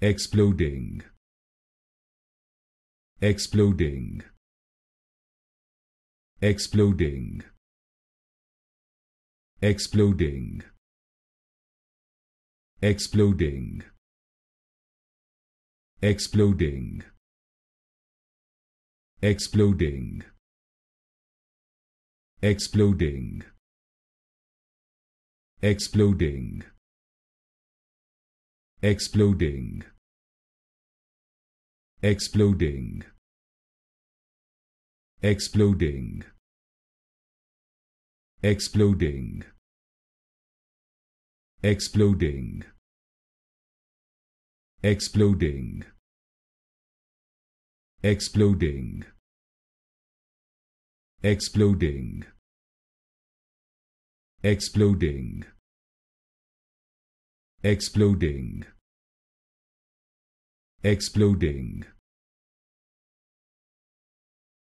exploding exploding exploding exploding exploding exploding exploding exploding exploding exploding exploding exploding exploding exploding exploding exploding exploding exploding exploding exploding